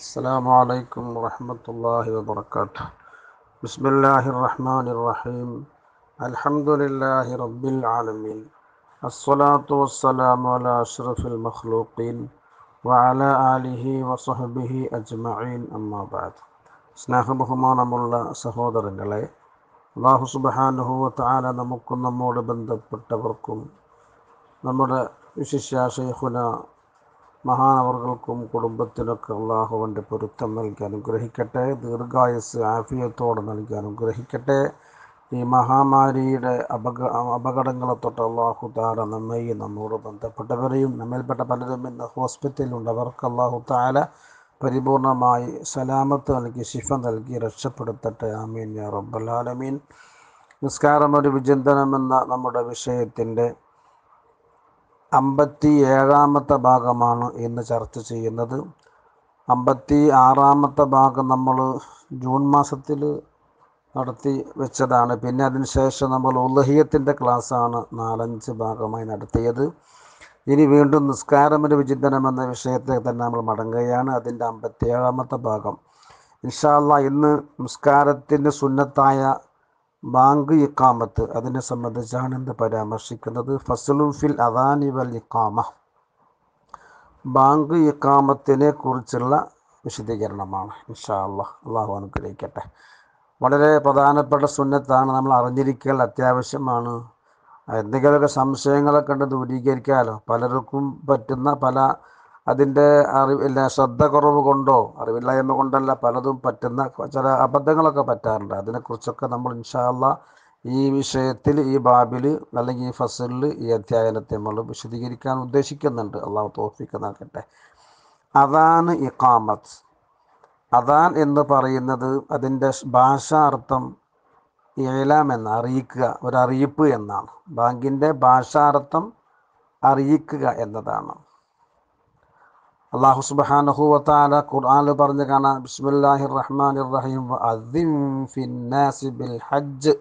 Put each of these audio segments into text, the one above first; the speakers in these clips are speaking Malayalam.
السلام عليكم ورحمة الله وبركاته بسم الله الرحمن الرحيم الحمد لله رب العالمين الصلاة والسلام على أشرف المخلوقين وعلى آله وصحبه أجمعين أما بعد സ്നേഹബഹുമാനമുള്ള സഹോദരങ്ങളെ അള്ളാഹു സുബഹാനുഭവത്താല നമുക്കും നമ്മോട് ബന്ധപ്പെട്ടവർക്കും നമ്മുടെ വിശിഷ്യ ഷെയ്ഖുന മഹാനവർകൾക്കും കുടുംബത്തിനൊക്കെ അള്ളാഹുവിൻ്റെ പൊരുത്തം നൽകി അനുഗ്രഹിക്കട്ടെ ദീർഘായുസ് ആഫിയത്തോടെ നൽകി അനുഗ്രഹിക്കട്ടെ ഈ മഹാമാരിയുടെ അപക അപകടങ്ങളെ തൊട്ട് അള്ളാഹു താര നമ്മയും നമ്മോട് ബന്ധപ്പെട്ടവരെയും നമ്മിൽപ്പെട്ട പലരും ഇന്ന് ഹോസ്പിറ്റലിലുണ്ട് അവർക്ക് അള്ളാഹു താല പരിപൂർണമായി സലാമത്ത് നൽകി ശിഫ നൽകി രക്ഷപ്പെടുത്തട്ടെ ആമീൻ റബ്ബലാലമീൻ നിസ്കാരം ഒരു വിചിന്തനം എന്ന നമ്മുടെ വിഷയത്തിൻ്റെ അമ്പത്തി ഏഴാമത്തെ ഭാഗമാണ് ഇന്ന് ചർച്ച ചെയ്യുന്നത് അമ്പത്തി ആറാമത്തെ ഭാഗം നമ്മൾ ജൂൺ മാസത്തിൽ നടത്തി വെച്ചതാണ് പിന്നെ അതിനുശേഷം നമ്മൾ ഉലഹിയത്തിൻ്റെ ക്ലാസ്സാണ് നാലഞ്ച് ഭാഗമായി നടത്തിയത് ഇനി വീണ്ടും നിസ്കാരമൊരു വിചിന്തനം എന്ന വിഷയത്തെ തന്നെ നമ്മൾ മടങ്ങുകയാണ് അതിൻ്റെ ഏഴാമത്തെ ഭാഗം ഇൻഷാല്ല ഇന്ന് നിസ്കാരത്തിൻ്റെ സുന്നത്തായ ബാങ്ക് ഇക്കാമത്ത് അതിനെ സംബന്ധിച്ചാണ് ഇന്ന് പരാമർശിക്കുന്നത് ഫസലുൽ ഫിൽ അദാനി വൽ ഇക്കാമ ബാങ്ക് ഇക്കാമത്തിനെ കുറിച്ചുള്ള വിശദീകരണമാണ് ഇൻഷാ അള്ളാഹ് അള്ളാഹു അനുഗ്രഹിക്കട്ടെ വളരെ പ്രധാനപ്പെട്ട സുന്നത്താണ് നമ്മൾ അറിഞ്ഞിരിക്കൽ അത്യാവശ്യമാണ് എന്തെങ്കിലുമൊക്കെ സംശയങ്ങളൊക്കെ ഉണ്ട് ദൂരീകരിക്കാമല്ലോ പലർക്കും പറ്റുന്ന പല അതിൻ്റെ അറിവില്ല ശ്രദ്ധ കുറവ് കൊണ്ടോ അറിവില്ലായ്മ കൊണ്ടല്ല പലതും പറ്റുന്ന ചില അബദ്ധങ്ങളൊക്കെ പറ്റാറുണ്ട് അതിനെക്കുറിച്ചൊക്കെ നമ്മൾ ഇൻഷാല്ല ഈ വിഷയത്തിൽ ഈ ബാബിൽ അല്ലെങ്കിൽ ഈ ഫസലിൽ ഈ അധ്യായനത്തെ നമ്മൾ വിശദീകരിക്കാൻ ഉദ്ദേശിക്കുന്നുണ്ട് അള്ളാഹു തോഫിക്ക് നൽകട്ടെ അതാണ് ഇഖാമത്ത് അതാൻ എന്ന് പറയുന്നത് അതിൻ്റെ ഭാഷാർത്ഥം ഏലാം എന്ന അറിയിക്കുക ഒരറിയിപ്പ് എന്നാണ് ബാങ്കിൻ്റെ ഭാഷാർത്ഥം അറിയിക്കുക എന്നതാണ് അള്ളാഹു സുബാനഹുല ഖുർആാനിൽ പറഞ്ഞു കാണാം ബിസ്മുല്ലാഹി റഹ്മാൻ റഹീം ഹജ്ജ്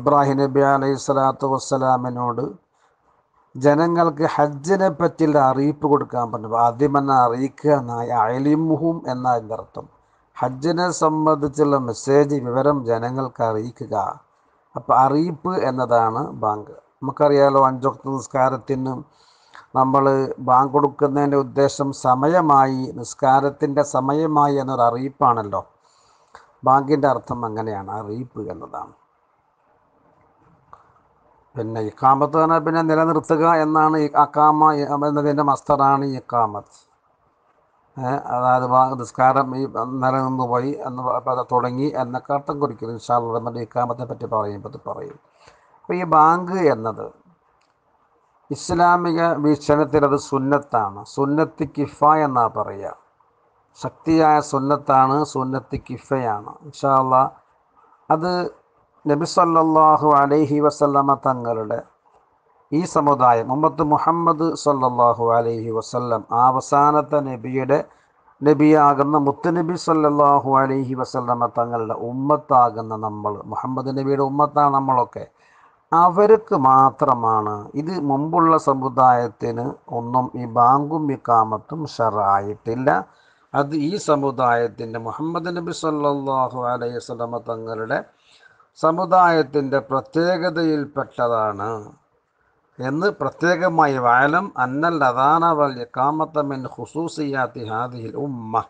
ഇബ്രാഹിം നബി അലൈഹി സ്വലാത്തു വസ്സലാമിനോട് ജനങ്ങൾക്ക് ഹജ്ജിനെ പറ്റിയുള്ള അറിയിപ്പ് കൊടുക്കാൻ പറഞ്ഞു ആദ്യം എന്നെ അറിയിക്കുക എന്നായ അയലിമുഹും എന്ന അതിൻ്റെ അർത്ഥം ഹജ്ജിനെ സംബന്ധിച്ചുള്ള മെസ്സേജ് വിവരം ജനങ്ങൾക്ക് അറിയിക്കുക അപ്പോൾ അറിയിപ്പ് എന്നതാണ് ബാങ്ക് നമുക്കറിയാലോ അഞ്ചൊക്കെ നിസ്കാരത്തിനും നമ്മൾ ബാങ്ക് കൊടുക്കുന്നതിൻ്റെ ഉദ്ദേശം സമയമായി നിസ്കാരത്തിൻ്റെ സമയമായി എന്നൊരു അറിയിപ്പാണല്ലോ ബാങ്കിൻ്റെ അർത്ഥം അങ്ങനെയാണ് അറിയിപ്പ് എന്നതാണ് പിന്നെ ഇക്കാമത്ത് പറഞ്ഞാൽ പിന്നെ നിലനിർത്തുക എന്നാണ് ഈ അക്കാമ എന്നതിൻ്റെ മസ്തറാണ് ഈ ഇക്കാമത്ത് അതായത് നിസ്കാരം ഈ നിലനിന്ന് പോയി എന്ന് തുടങ്ങി എന്നൊക്കെ അർത്ഥം കുറിക്കുന്നു ഇൻഷാല്ല ഇക്കാമത്തെ പറ്റി പറയുമ്പോൾ പറയും അപ്പോൾ ഈ ബാങ്ക് എന്നത് ഇസ്ലാമിക വീക്ഷണത്തിൽ അത് സുന്നത്താണ് സുന്നത്തി കിഫ എന്നാണ് പറയുക ശക്തിയായ സുന്നത്താണ് സുന്നത്തി കിഫയാണ് ഇൻഷാല്ല അത് നബി സല്ലാഹു അലൈഹി വസല്ലമ തങ്ങളുടെ ഈ സമുദായം മുമ്പത്ത് മുഹമ്മദ് സല്ലാഹു അലൈഹി വസല്ലം അവസാനത്തെ നബിയുടെ നബിയാകുന്ന മുത്തുനബി സല്ലാഹു അലൈഹി വസല്ലമ തങ്ങളുടെ ഉമ്മത്താകുന്ന നമ്മൾ മുഹമ്മദ് നബിയുടെ ഉമ്മത്താണ് നമ്മളൊക്കെ അവർക്ക് മാത്രമാണ് ഇത് മുമ്പുള്ള സമുദായത്തിന് ഒന്നും ഈ ബാങ്കും ഇക്കാമത്തും ഷറായിട്ടില്ല അത് ഈ സമുദായത്തിൻ്റെ മുഹമ്മദ് നബി സല്ലാഹു അലൈഹി സ്വലമ തങ്ങളുടെ സമുദായത്തിൻ്റെ പ്രത്യേകതയിൽപ്പെട്ടതാണ് എന്ന് പ്രത്യേകമായി വാലം അന്നൽ അദാന വൽ ഇക്കാമത്തമിൻ ഹുസൂസിയാത്തി ഹാദിഹിൽ ഉമ്മ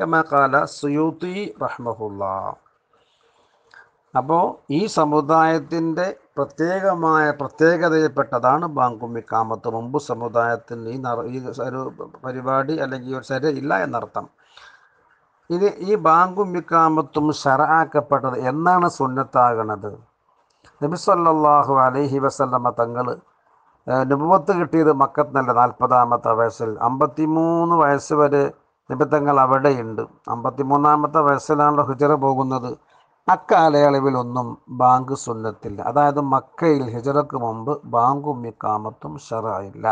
കമകാല സുയൂത്തി റഹ്മഹുല്ല അപ്പോൾ ഈ സമുദായത്തിൻ്റെ പ്രത്യേകമായ പ്രത്യേകതയിൽപ്പെട്ടതാണ് ബാങ്കും കാമത്ത് മുമ്പ് സമുദായത്തിൽ ഈ ഈ ഒരു പരിപാടി അല്ലെങ്കിൽ ഒരു ശരി ഇല്ല എന്നർത്ഥം ഇത് ഈ ബാങ്കും ഇക്കാമത്തും ശരാക്കപ്പെട്ടത് എന്നാണ് സുന്നത്താകണത് നബിസല്ലാഹു അലഹി വസല്ലമ്മ തങ്ങൾ നുപത്ത് കിട്ടിയത് മക്കത്തിനല്ല നാൽപ്പതാമത്തെ വയസ്സിൽ അമ്പത്തിമൂന്ന് വയസ്സ് വരെ നിബിത്തങ്ങൾ അവിടെയുണ്ട് അമ്പത്തിമൂന്നാമത്തെ വയസ്സിലാണല്ലോ ഹിജറ പോകുന്നത് അക്കാലയളവിലൊന്നും ബാങ്ക് സുന്നത്തില്ല അതായത് മക്കയിൽ ഹിജറക്ക് മുമ്പ് ബാങ്കും ഇക്കാമത്തും ഷറായില്ല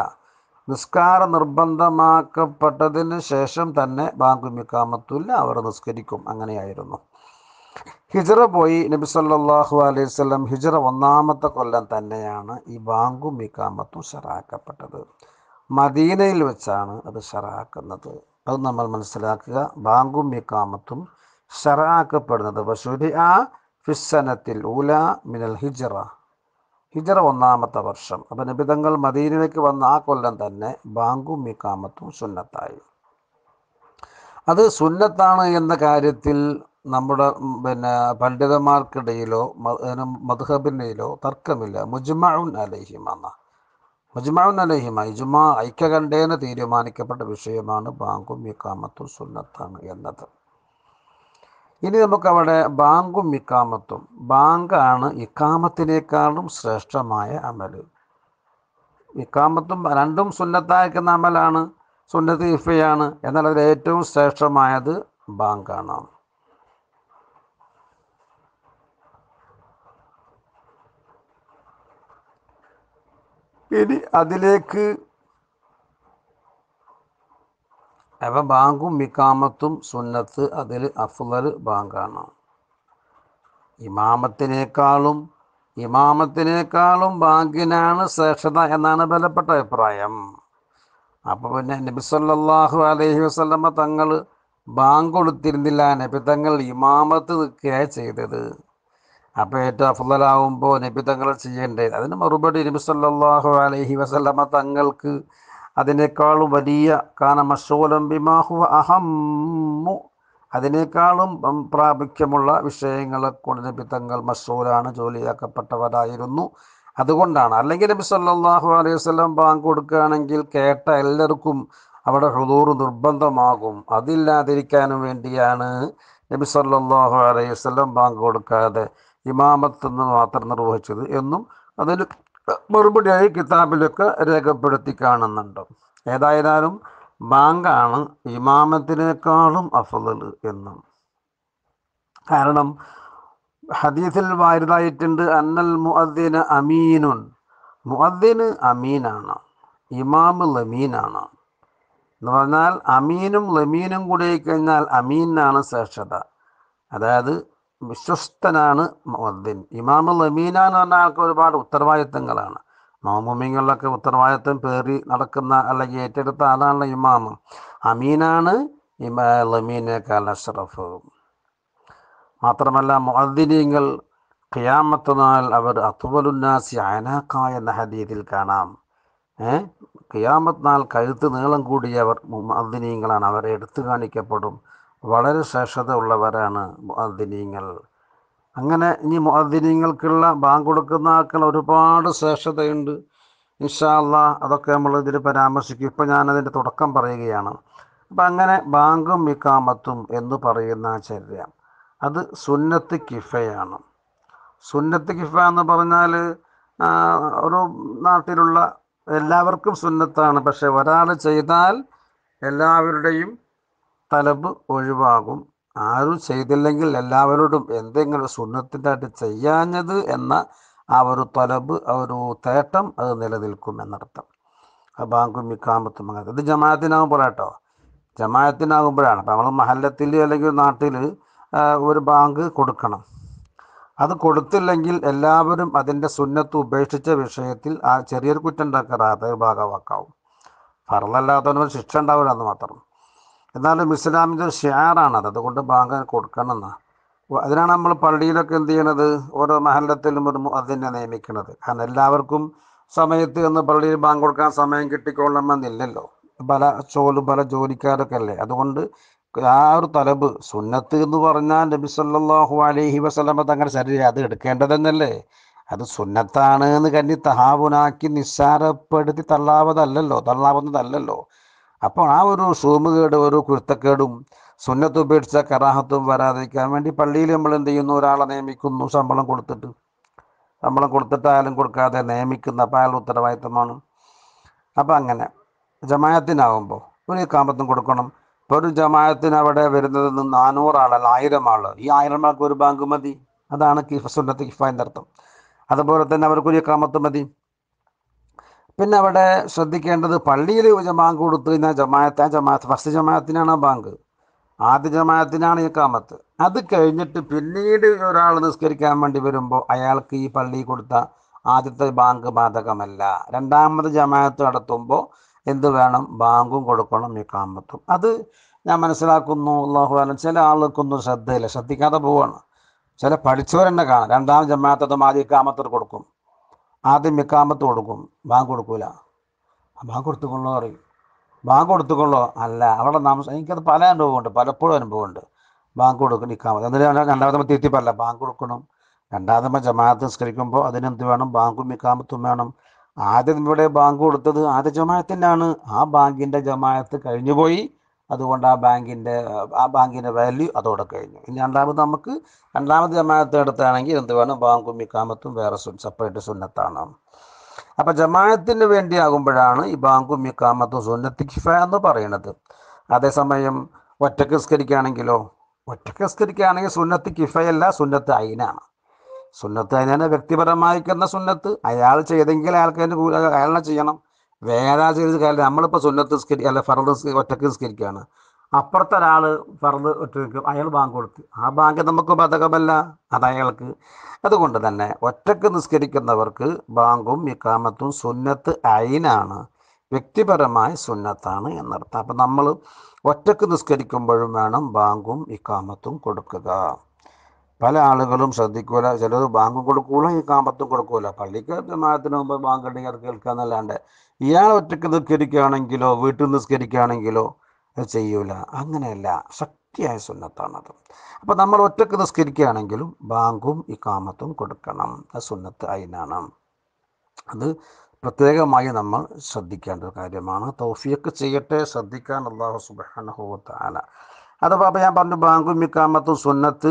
നിസ്കാര നിർബന്ധമാക്കപ്പെട്ടതിന് ശേഷം തന്നെ ബാങ്കും ഇക്കാമത്തുമില്ല അവർ നിസ്കരിക്കും അങ്ങനെയായിരുന്നു ഹിജറ പോയി നബി സല്ലാഹു അലൈഹി സ്വലം ഹിജറ ഒന്നാമത്തെ കൊല്ലം തന്നെയാണ് ഈ ബാങ്കും മിക്കാമത്തും ഷറാക്കപ്പെട്ടത് മദീനയിൽ വെച്ചാണ് അത് ഷറാക്കുന്നത് അത് നമ്മൾ മനസ്സിലാക്കുക ബാങ്കും മിക്കാമത്തും ഷറാക്കപ്പെടുന്നത് ഫിസ്സനത്തിൽ ഉല മിനൽ ഹിജറ ഹിജറ ഒന്നാമത്തെ വർഷം അപ്പൊ നിബിതങ്ങൾ മദീനയിലേക്ക് വന്ന ആ കൊല്ലം തന്നെ ബാങ്കും മിക്കാമത്തും സുന്നത്തായി അത് സുന്നത്താണ് എന്ന കാര്യത്തിൽ നമ്മുടെ പിന്നെ പണ്ഡിതന്മാർക്കിടയിലോ മധുഹബിൻ്റെയിലോ തർക്കമില്ല മുജ്മഉൻ അലഹിമ എന്ന മുജ്മഉൻ അലഹിമ ഇജുമാ ഐക്യകണ്ഠേന തീരുമാനിക്കപ്പെട്ട വിഷയമാണ് ബാങ്കും ഇക്കാമത്തും സുന്നത്താണ് എന്നത് ഇനി നമുക്കവിടെ ബാങ്കും ഇക്കാമത്തും ബാങ്കാണ് ഇക്കാമത്തിനേക്കാളും ശ്രേഷ്ഠമായ അമൽ ഇക്കാമത്തും രണ്ടും സുന്നത്തായിരിക്കുന്ന അമലാണ് സുന്നത്ത് ഇഫയാണ് എന്നാൽ അതിൽ ഏറ്റവും ശ്രേഷ്ഠമായത് ബാങ്കാണ് ഇനി അതിലേക്ക് അവ ബാങ്കും മിക്കാമത്തും സുന്നത്ത് അതിൽ അഫ്ലൽ ബാങ്കാണ് ഇമാമത്തിനേക്കാളും ഇമാമത്തിനേക്കാളും ബാങ്കിനാണ് ശ്രേഷ്ഠത എന്നാണ് ബലപ്പെട്ട അഭിപ്രായം അപ്പോൾ പിന്നെ നബിസല്ലാഹു അലൈഹി വസല്ലമ തങ്ങൾ ബാങ്ക് കൊടുത്തിരുന്നില്ല നബി തങ്ങൾ ഇമാമത്ത് നിൽക്കുകയാണ് ചെയ്തത് അപ്പോൾ ഏറ്റവും അഫുതലാവുമ്പോൾ നബി തങ്ങൾ ചെയ്യേണ്ടത് അതിന് മറുപടി നബി സല്ലല്ലാഹു അലൈഹി വസല്ലമ തങ്ങൾക്ക് അതിനേക്കാളും വലിയ കാനമശോലം മഷൂലം ബിമാഹുവ അഹമ്മു അതിനേക്കാളും പ്രാമുഖ്യമുള്ള വിഷയങ്ങളെ കൊണ്ട് നബി തങ്ങൾ മഷൂലാണ് ജോലിയാക്കപ്പെട്ടവരായിരുന്നു അതുകൊണ്ടാണ് അല്ലെങ്കിൽ നബി സല്ലാഹു അലൈഹി വസ്ലം ബാങ്ക് കൊടുക്കുകയാണെങ്കിൽ കേട്ട എല്ലാവർക്കും അവിടെ ഹുദൂർ നിർബന്ധമാകും അതില്ലാതിരിക്കാനും വേണ്ടിയാണ് നബി സല്ലാഹു അലൈഹി വസ്ലം ബാങ്ക് കൊടുക്കാതെ ഇമാമത്ത് നിന്ന് മാത്രം നിർവഹിച്ചത് എന്നും അതൊരു ആയി കിതാബിലൊക്കെ രേഖപ്പെടുത്തി കാണുന്നുണ്ട് ഏതായാലും ബാങ്കാണ് ഇമാമത്തിനേക്കാളും അഫലൽ എന്നും കാരണം ഹദീസിൽ വാരിതായിട്ടുണ്ട് അന്നൽ മുഅദ്ദിന് അമീനുൻ മുഅദ്ദിന് അമീനാണ് ഇമാം ലമീനാണ് എന്ന് പറഞ്ഞാൽ അമീനും ലമീനും കൂടി കഴിഞ്ഞാൽ അമീനാണ് ശ്രേഷ്ഠത അതായത് വിശ്വസ്തനാണ് മുഅദ്ദിൻ ഇമാമുൽ അമീന എന്ന് പറഞ്ഞ ആൾക്ക് ഒരുപാട് ഉത്തരവാദിത്തങ്ങളാണ് മാമുമിങ്ങളിലൊക്കെ ഉത്തരവാദിത്തം പേറി നടക്കുന്ന അല്ലെങ്കിൽ ഏറ്റെടുത്ത ആളാണ് ഇമാമ് അമീനാണ് ഇമാ ലമീനേക്കാൾ അഷറഫ് മാത്രമല്ല മുഅദ്ദിനീങ്ങൾ ഖിയാമത്ത് നാൾ അവർ അത്വലുന്നാസി അനാക്ക എന്ന ഹദീതിൽ കാണാം ഏഹ് ഖിയാമത്ത് നാൾ കഴുത്ത് നീളം കൂടിയവർ മുഅദ്ദിനീങ്ങളാണ് അവരെ എടുത്തു കാണിക്കപ്പെടും വളരെ ശ്രേഷ്ഠത ഉള്ളവരാണ് മുഅദ്ദിനീങ്ങൾ അങ്ങനെ ഇനി മുഅദ്ദിനീങ്ങൾക്കുള്ള ബാങ്ക് കൊടുക്കുന്ന ആക്കൾ ഒരുപാട് ഇൻഷാ ഇൻഷാല്ല അതൊക്കെ നമ്മൾ ഇതിൽ പരാമർശിക്കും ഇപ്പം ഞാനതിൻ്റെ തുടക്കം പറയുകയാണ് അപ്പം അങ്ങനെ ബാങ്കും ഇക്കാമത്തും എന്ന് പറയുന്ന ചര്യ അത് സുന്നത്ത് കിഫയാണ് സുന്നത്ത് കിഫ എന്ന് പറഞ്ഞാൽ ഒരു നാട്ടിലുള്ള എല്ലാവർക്കും സുന്നത്താണ് പക്ഷെ ഒരാൾ ചെയ്താൽ എല്ലാവരുടെയും തലബ് ഒഴിവാകും ആരും ചെയ്തില്ലെങ്കിൽ എല്ലാവരോടും എന്തെങ്കിലും സുന്നത്തിൻ്റെ ആയിട്ട് ചെയ്യാഞ്ഞത് എന്ന ആ ഒരു തലബ് ആ ഒരു തേട്ടം അത് നിലനിൽക്കും എന്നർത്ഥം ബാങ്കും മിക്കാമ്പത്തും അങ്ങനെ ഇത് ജമാഅത്തിനാകുമ്പോഴാട്ടോ ജമാഅത്തിനാകുമ്പോഴാണ് അപ്പോൾ നമ്മൾ മഹല്ലത്തിൽ അല്ലെങ്കിൽ നാട്ടിൽ ഒരു ബാങ്ക് കൊടുക്കണം അത് കൊടുത്തില്ലെങ്കിൽ എല്ലാവരും അതിൻ്റെ സുന്നത്ത് ഉപേക്ഷിച്ച വിഷയത്തിൽ ആ ചെറിയൊരു കുറ്റം ഉണ്ടാക്കാറാതെ ഭാഗവാക്കാവും ഫറലല്ലാത്തവന് ശിക്ഷ ഉണ്ടാവില്ല എന്ന് മാത്രം എന്നാലും ഇസ്ലാമിൻ്റെ ഒരു ഷെയറാണത് അതുകൊണ്ട് ബാങ്ക് കൊടുക്കണമെന്ന് അതിനാണ് നമ്മൾ പള്ളിയിലൊക്കെ എന്ത് ചെയ്യണത് ഓരോ മഹലത്തിലും ഒരു അതിനെ നിയമിക്കുന്നത് കാരണം എല്ലാവർക്കും സമയത്ത് എന്ന് പള്ളിയിൽ ബാങ്ക് കൊടുക്കാൻ സമയം കിട്ടിക്കൊള്ളണമെന്നില്ലല്ലോ പല ചോലും പല ജോലിക്കാരൊക്കെ അല്ലേ അതുകൊണ്ട് ആ ഒരു തലബ് സുന്നത്ത് എന്ന് പറഞ്ഞാൽ നബി സല്ലാഹു അലൈഹി വസ്ലമ തങ്ങളുടെ ശരീരം അത് എടുക്കേണ്ടതെന്നല്ലേ അത് സുന്നത്താണ് എന്ന് കഞ്ഞി തഹാബുനാക്കി നിസ്സാരപ്പെടുത്തി തള്ളാവതല്ലല്ലോ തള്ളാവുന്നതല്ലല്ലോ അപ്പോൾ ആ ഒരു സൂമുകേട് ഒരു കുരുത്തക്കേടും സുന്നത്ത് ഉപേക്ഷിച്ച കറാഹത്തും വരാതിരിക്കാൻ വേണ്ടി പള്ളിയിൽ നമ്മൾ എന്ത് ചെയ്യുന്നു ഒരാളെ നിയമിക്കുന്നു ശമ്പളം കൊടുത്തിട്ട് ശമ്പളം കൊടുത്തിട്ടായാലും കൊടുക്കാതെ നിയമിക്കുന്ന അപ്പോൾ അയാൾ ഉത്തരവാദിത്തമാണ് അപ്പോൾ അങ്ങനെ ജമായത്തിനാവുമ്പോൾ ഒരു കാമ്പത്തും കൊടുക്കണം ഇപ്പോൾ ഒരു ജമായത്തിന് അവിടെ വരുന്നത് നാനൂറാളല്ല ആയിരം ആൾ ഈ ആയിരം ആൾക്ക് ഒരു ബാങ്ക് മതി അതാണ് സുന്നത്ത് കിഫ എന്നർത്ഥം അതുപോലെ തന്നെ അവർക്കൊരു കാമത്ത് മതി പിന്നെ അവിടെ ശ്രദ്ധിക്കേണ്ടത് പള്ളിയിൽ ജമാങ്ക് കൊടുത്തു കഴിഞ്ഞാൽ ജമാഅത്ത് ആ ജമാഅത്ത് ഫസ്റ്റ് ജമാഅത്തിനാണ് ബാങ്ക് ആദ്യ ജമാഅത്തിനാണ് ഈ കാമത്ത് അത് കഴിഞ്ഞിട്ട് പിന്നീട് ഒരാൾ നിസ്കരിക്കാൻ വേണ്ടി വരുമ്പോൾ അയാൾക്ക് ഈ പള്ളി കൊടുത്ത ആദ്യത്തെ ബാങ്ക് ബാധകമല്ല രണ്ടാമത് ജമാഅത്ത് നടത്തുമ്പോൾ എന്ത് വേണം ബാങ്കും കൊടുക്കണം ഈ കാമത്തും അത് ഞാൻ മനസ്സിലാക്കുന്നു അള്ളാഹു ആലം ചില ആൾക്കൊന്നും ശ്രദ്ധയില്ല ശ്രദ്ധിക്കാതെ പോവാണ് ചില പഠിച്ചവരെന്നെ കാണാം രണ്ടാം ജമാഅത്തതും ആദ്യ കാമത്തിൽ കൊടുക്കും ആദ്യം ഇക്കാമത്ത് കൊടുക്കും ബാങ്ക് കൊടുക്കൂല ബാങ്ക് കൊടുത്തുകൊള്ളോ പറയും ബാങ്ക് കൊടുത്തുകൊള്ളോ അല്ല അവിടെ താമസം എനിക്കത് പല അനുഭവമുണ്ട് പലപ്പോഴും അനുഭവമുണ്ട് ബാങ്ക് കൊടുക്കണം ഇക്കാമത്ത് എന്തായാലും രണ്ടാമത്തെ തിരുത്തിപ്പല്ല ബാങ്ക് കൊടുക്കണം രണ്ടാമത്തെ ജമാഅത്ത് സംസ്കരിക്കുമ്പോൾ അതിനെന്ത് വേണം ബാങ്കും മിക്കാമത്തും വേണം ആദ്യം ഇവിടെ ബാങ്ക് കൊടുത്തത് ആദ്യ ആണ് ആ ബാങ്കിൻ്റെ ജമാഅത്ത് കഴിഞ്ഞുപോയി അതുകൊണ്ട് ആ ബാങ്കിൻ്റെ ആ ബാങ്കിൻ്റെ വാല്യൂ അതോടെ കഴിഞ്ഞു ഇനി രണ്ടാമത് നമുക്ക് രണ്ടാമത് ജമാഅത്ത് എടുത്താണെങ്കിൽ എന്ത് വേണം ബാങ്കും മിക്കാമത്തും വേറെ സെപ്പറേറ്റ് സുന്നത്താണ് അപ്പം ജമാഅത്തിന് ആകുമ്പോഴാണ് ഈ ബാങ്കും മിക്കാമത്തും സുന്നത്തി കിഫ എന്ന് പറയുന്നത് അതേസമയം ഒറ്റക്ക് നിസ്കരിക്കുകയാണെങ്കിലോ ഒറ്റക്ക് നിസ്കരിക്കുകയാണെങ്കിൽ സുന്നത്ത് കിഫയല്ല സുന്നത്ത് അയിനാണ് സുന്നത്ത് അയിനാണ് വ്യക്തിപരമായിരിക്കുന്ന സുന്നത്ത് അയാൾ ചെയ്തെങ്കിൽ അയാൾക്ക് അതിൻ്റെ അയാളെ ചെയ്യണം വേദാചരിത കാലത്ത് നമ്മളിപ്പോൾ സുന്നത്ത് സ്കരി അല്ലെ ഫറദ് ഒറ്റക്ക് സ്കരിക്കുകയാണ് അപ്പുറത്തെ ഒരാൾ ഫറദ് ഒറ്റക്ക് അയാൾ ബാങ്ക് കൊടുത്ത് ആ ബാങ്ക് നമുക്ക് ബാധകമല്ല അത് അയാൾക്ക് അതുകൊണ്ട് തന്നെ ഒറ്റക്ക് നിസ്കരിക്കുന്നവർക്ക് ബാങ്കും ഇക്കാമത്തും സുന്നത്ത് അയിനാണ് വ്യക്തിപരമായ സുന്നത്താണ് എന്നർത്ഥം അപ്പം നമ്മൾ ഒറ്റക്ക് നിസ്കരിക്കുമ്പോഴും വേണം ബാങ്കും ഇക്കാമത്തും കൊടുക്കുക പല ആളുകളും ശ്രദ്ധിക്കൂല ചിലർ ബാങ്കും കൊടുക്കൂല കാമ്പത്തും കൊടുക്കൂല പള്ളിക്ക് ജമാഅത്തിന് മുമ്പ് ബാങ്ക് ഉണ്ടെങ്കിൽ അത് കേൾക്കുക എന്നല്ലാണ്ട് ഇയാൾ ഒറ്റയ്ക്ക് നിസ്കരിക്കുകയാണെങ്കിലോ വീട്ടിൽ നിസ്കരിക്കുകയാണെങ്കിലോ ചെയ്യൂല അങ്ങനെയല്ല ശക്തിയായ സുന്നത്താണത് അപ്പോൾ നമ്മൾ ഒറ്റയ്ക്ക് നിസ്കരിക്കുകയാണെങ്കിലും ബാങ്കും ഇക്കാമത്തും കൊടുക്കണം അത് സുന്നത്ത് അതിനാണ് അത് പ്രത്യേകമായി നമ്മൾ ശ്രദ്ധിക്കേണ്ട ഒരു കാര്യമാണ് തൗഫിയക്ക് ചെയ്യട്ടെ ശ്രദ്ധിക്കാൻ അള്ളാഹു സുബാനഹുവത്ത് ആല അഥവാ ഞാൻ പറഞ്ഞു ബാങ്കും ഇക്കാമത്തും സുന്നത്ത്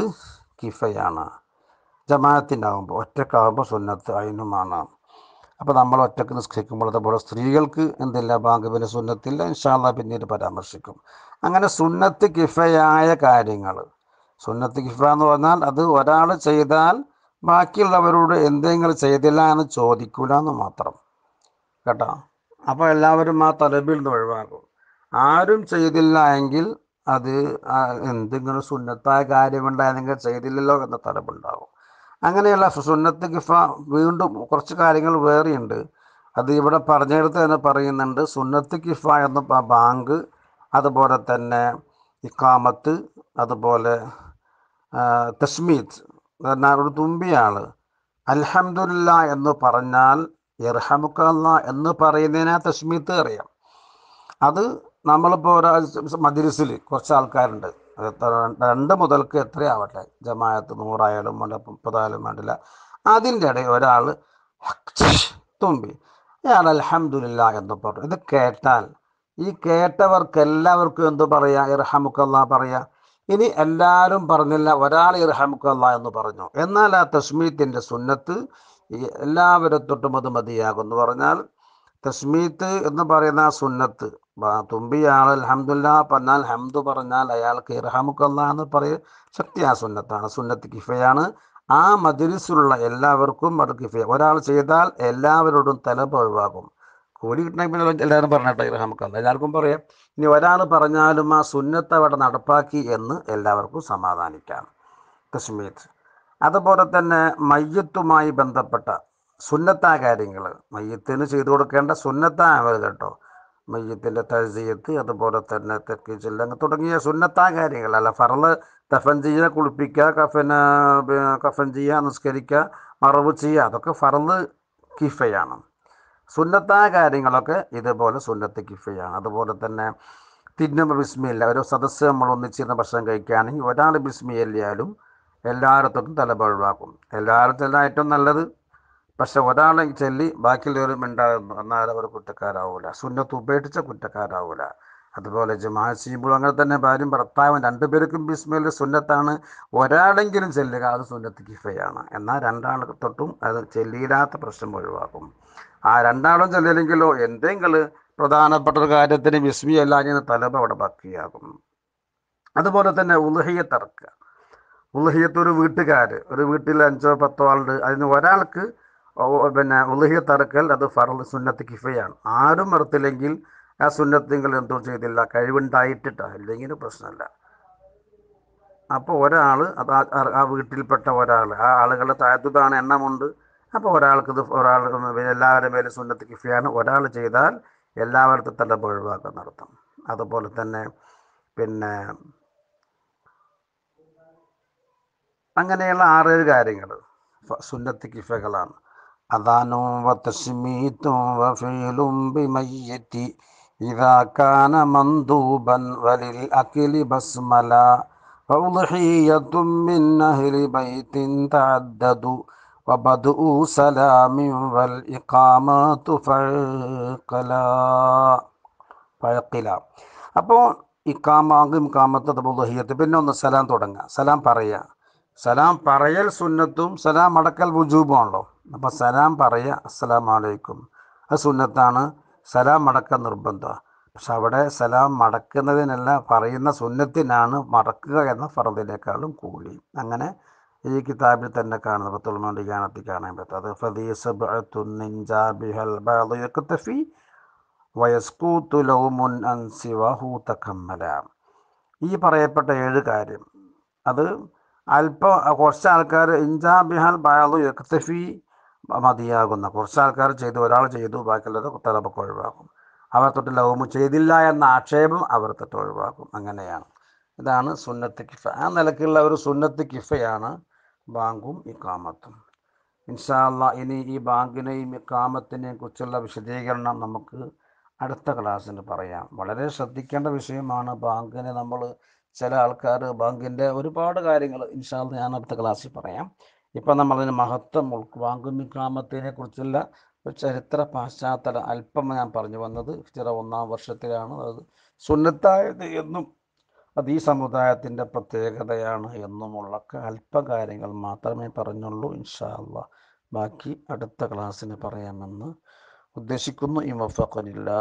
കിഫയാണ് ജമാഅത്തിൻ്റെ ആകുമ്പോൾ ഒറ്റക്കാകുമ്പോൾ സുന്നത്ത് അതിനുമാണ് അപ്പോൾ നമ്മൾ ഒറ്റക്ക് നിസ്കരിക്കുമ്പോൾ അതുപോലെ സ്ത്രീകൾക്ക് എന്തില്ല ബാങ്ക് പിന്നെ സുന്നത്തില്ല ഇൻഷാല്ല പിന്നീട് പരാമർശിക്കും അങ്ങനെ സുന്നത്ത് കിഫയായ കാര്യങ്ങൾ സുന്നത്ത് കിഫ എന്ന് പറഞ്ഞാൽ അത് ഒരാൾ ചെയ്താൽ ബാക്കിയുള്ളവരോട് എന്തെങ്കിലും ചെയ്തില്ല എന്ന് ചോദിക്കൂല എന്ന് മാത്രം കേട്ടോ അപ്പോൾ എല്ലാവരും ആ തലബിൽ നിന്ന് ഒഴിവാക്കും ആരും ചെയ്തില്ല എങ്കിൽ അത് എന്തെങ്കിലും സുന്നത്തായ കാര്യമുണ്ടായെങ്കിൽ ചെയ്തില്ലല്ലോ എന്ന തലപ്പുണ്ടാകും അങ്ങനെയുള്ള സുന്നത്ത് കിഫ വീണ്ടും കുറച്ച് കാര്യങ്ങൾ വേറെയുണ്ട് അത് ഇവിടെ പറഞ്ഞെടുത്ത് തന്നെ പറയുന്നുണ്ട് സുന്നത്ത് കിഫ എന്ന ബാങ്ക് അതുപോലെ തന്നെ ഇക്കാമത്ത് അതുപോലെ തസ്മീത്ത് എന്നാൽ ഒരു തുമ്പിയാൾ അൽഹമുല്ല എന്ന് പറഞ്ഞാൽ ഇർഹമുക്കല്ല എന്ന് പറയുന്നതിനാ തസ്മീത്ത് അറിയാം അത് നമ്മളിപ്പോൾ ഒരാൾ മദ്രസിൽ കുറച്ച് ആൾക്കാരുണ്ട് രണ്ട് മുതൽക്ക് എത്രയാവട്ടെ ജമായത്ത് നൂറായാലും വേണ്ട മുപ്പതായാലും വേണ്ടില്ല അതിൻ്റെ ഇടയിൽ ഒരാൾ തുമ്പി ഞാൻ അലഹമുല്ല എന്ന് പറഞ്ഞു ഇത് കേട്ടാൽ ഈ കേട്ടവർക്ക് എല്ലാവർക്കും എന്തു പറയാ ഇർഹമുക്കല്ല പറയാ ഇനി എല്ലാവരും പറഞ്ഞില്ല ഒരാൾ ഇർഹമുക്കല്ല എന്ന് പറഞ്ഞു എന്നാൽ ആ തസ്മീത്തിൻ്റെ സുന്നത്ത് എല്ലാവരും തൊട്ടും അത് മതിയാകും എന്ന് പറഞ്ഞാൽ തസ്മീത്ത് എന്ന് പറയുന്ന ആ സുന്നത്ത് തുമ്പിയാൾ അലഹമുല്ല പറഞ്ഞാൽ ഹംദ് പറഞ്ഞാൽ അയാൾക്ക് ഇർഹമുക്കല്ല എന്ന് പറയും ശക്തിയാ സുന്നത്താണ് സുന്നത്ത് കിഫയാണ് ആ മജിലിസിലുള്ള എല്ലാവർക്കും അത് കിഫയ ഒരാൾ ചെയ്താൽ എല്ലാവരോടും തലപ്പ് ഒഴിവാക്കും കൂലി കിട്ടണമെങ്കിൽ പിന്നെ എല്ലാവരും പറഞ്ഞിട്ട് ഇർഹമുക്കല്ല എല്ലാവർക്കും പറയാം ഇനി ഒരാൾ പറഞ്ഞാലും ആ സുന്നത്ത് അവിടെ നടപ്പാക്കി എന്ന് എല്ലാവർക്കും സമാധാനിക്കാം കശ്മീർ അതുപോലെ തന്നെ മയ്യത്തുമായി ബന്ധപ്പെട്ട സുന്നത്താ കാര്യങ്ങൾ മയ്യത്തിന് ചെയ്തു കൊടുക്കേണ്ട സുന്നത്താ കേട്ടോ മയ്യത്തിൻ്റെ തഴ്സിയത്ത് അതുപോലെ തന്നെ തെക്കി ചെല്ലങ്ങ് തുടങ്ങിയ സുന്നത്താ കാര്യങ്ങൾ അല്ല ഫറള് കഫൻ ചെയ്യുക കുളിപ്പിക്കുക കഫന കഫൻ ചെയ്യുക നിസ്കരിക്കുക മറവ് ചെയ്യുക അതൊക്കെ ഫറള് കിഫയാണ് സുന്നത്താ കാര്യങ്ങളൊക്കെ ഇതുപോലെ സുന്നത്ത് കിഫയാണ് അതുപോലെ തന്നെ തിന്നുമ്പോൾ ബിസ്മിയില്ല ഒരു സദസ്സ് നമ്മൾ ഒന്നിച്ചിരുന്ന ഭക്ഷണം കഴിക്കുകയാണെങ്കിൽ ഒരാൾ ബിസ്മി എല്ലായിടത്തും എല്ലായിടത്തോട്ടും തലപൊഴിവാക്കും എല്ലായിടത്തും ഏറ്റവും നല്ലത് പക്ഷെ ഒരാളെ ചൊല്ലി ബാക്കിയുള്ളവരും മിണ്ടാകുന്നു എന്നാൽ അവർ കുറ്റക്കാരാവൂല സുന്നത്ത് ഉപേക്ഷിച്ച കുറ്റക്കാരാവൂല അതുപോലെ ജുമാ സീബു അങ്ങനെ തന്നെ ഭാര്യയും ഭർത്താവും രണ്ടുപേർക്കും ബിസ്മയിൽ സുന്നത്താണ് ഒരാളെങ്കിലും ചെല്ലുക അത് സുന്നത്ത് കിഫയാണ് എന്നാൽ രണ്ടാൾ തൊട്ടും അത് ചെല്ലിയില്ലാത്ത പ്രശ്നം ഒഴിവാക്കും ആ രണ്ടാളും ചെല്ലില്ലെങ്കിലോ എന്തെങ്കിലും പ്രധാനപ്പെട്ട ഒരു കാര്യത്തിന് വിസ്മി അല്ലാഞ്ഞ തലബ അവിടെ ബാക്കിയാകും അതുപോലെ തന്നെ തർക്ക ഉൽഹിയത്ത് ഒരു വീട്ടുകാർ ഒരു വീട്ടിൽ അഞ്ചോ പത്തോ ആളുണ്ട് അതിന് ഒരാൾക്ക് പിന്നെ ഉലഹി തറക്കൽ അത് ഫറൽ സുന്നത്ത് കിഫയാണ് ആരും മറുത്തില്ലെങ്കിൽ ആ സുന്നത്ത് നിങ്ങൾ എന്തോ ചെയ്തില്ല കഴിവുണ്ടായിട്ടിട്ടാണ് ഇല്ലെങ്കിൽ പ്രശ്നമില്ല അപ്പോൾ ഒരാൾ അത് ആ വീട്ടിൽപ്പെട്ട ഒരാൾ ആ ആളുകളുടെ താഴ്ത്തുതാണ് എണ്ണമുണ്ട് അപ്പോൾ ഒരാൾക്ക് ഇത് ഒരാൾ എല്ലാവരുടെ മേലും സുന്നത്ത് കിഫയാണ് ഒരാൾ ചെയ്താൽ എല്ലാവർക്കും തന്നെ ഒഴിവാക്കാൻ അർത്ഥം അതുപോലെ തന്നെ പിന്നെ അങ്ങനെയുള്ള ആറേഴ് കാര്യങ്ങൾ സുന്നത്ത് കിഫകളാണ് അതാനോ വസ്മീത്തോ ബിമയ്യത്തി ഇതാ കാനമന്ദൂപൻ വലിൽ അഖിലി ഭസ്മല അപ്പോ ഇക്കാമാകും കാമത്ത് അത് പിന്നെ ഒന്ന് സലാം തുടങ്ങുക സലാം പറയുക സലാം പറയൽ സുന്നത്തും സലാം അടക്കൽ വുജൂബും അപ്പോൾ സലാം പറയുക അസ്സലാം വലൈക്കും അത് സുന്നത്താണ് സലാം മടക്ക നിർബന്ധം പക്ഷെ അവിടെ സലാം മടക്കുന്നതിനല്ല പറയുന്ന സുന്നത്തിനാണ് മടക്കുക എന്ന ഫറദിനേക്കാളും കൂടി അങ്ങനെ ഈ കിതാബിൽ തന്നെ കാണുന്നത് പത്തുൽമോൻ്റെ ജ്ഞാനത്തിൽ കാണാൻ പറ്റും ഈ പറയപ്പെട്ട ഏഴ് കാര്യം അത് അല്പം കുറച്ച് ആൾക്കാർ ഇൻജാ ബിഹൽ ബാലു യക്തഫി മതിയാകുന്ന കുറച്ച് ആൾക്കാർ ചെയ്തു ഒരാൾ ചെയ്തു ബാക്കിയുള്ളത് തലപ്പൊക്കെ ഒഴിവാക്കും അവർ തൊട്ടില്ല ഓമു ചെയ്തില്ല എന്ന ആക്ഷേപം അവർ തൊട്ട് ഒഴിവാക്കും അങ്ങനെയാണ് ഇതാണ് സുന്നത്ത് കിഫ ആ നിലക്കുള്ള ഒരു സുന്നത്ത് കിഫയാണ് ബാങ്കും ഇക്കാമത്തും ഇൻഷാല്ല ഇനി ഈ ബാങ്കിനെയും ഇക്കാമത്തിനെയും കുറിച്ചുള്ള വിശദീകരണം നമുക്ക് അടുത്ത ക്ലാസ്സിന് പറയാം വളരെ ശ്രദ്ധിക്കേണ്ട വിഷയമാണ് ബാങ്കിനെ നമ്മൾ ചില ആൾക്കാർ ബാങ്കിൻ്റെ ഒരുപാട് കാര്യങ്ങൾ ഇൻഷാല്ല ഞാൻ അടുത്ത ക്ലാസ്സിൽ പറയാം ഇപ്പം നമ്മളതിന് മഹത്വം ഉൾവാങ്കും ഇക്രാമത്തിനെ കുറിച്ചുള്ള ഒരു ചരിത്ര പാശ്ചാത്തലം അല്പം ഞാൻ പറഞ്ഞു വന്നത് ചില ഒന്നാം വർഷത്തിലാണ് അത് സുന്നത്തായത് എന്നും അത് ഈ സമുദായത്തിൻ്റെ പ്രത്യേകതയാണ് എന്നുമുള്ള അല്പ കാര്യങ്ങൾ മാത്രമേ പറഞ്ഞുള്ളൂ ഇൻഷാ ബാക്കി അടുത്ത ക്ലാസ്സിന് പറയാമെന്ന് ഉദ്ദേശിക്കുന്നു ഈ മഫക്കനില്ലാ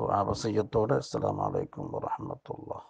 ദുആ വസയ്യത്തോടെ അസ്സലാമലൈക്കും വറഹമത്തുള്ള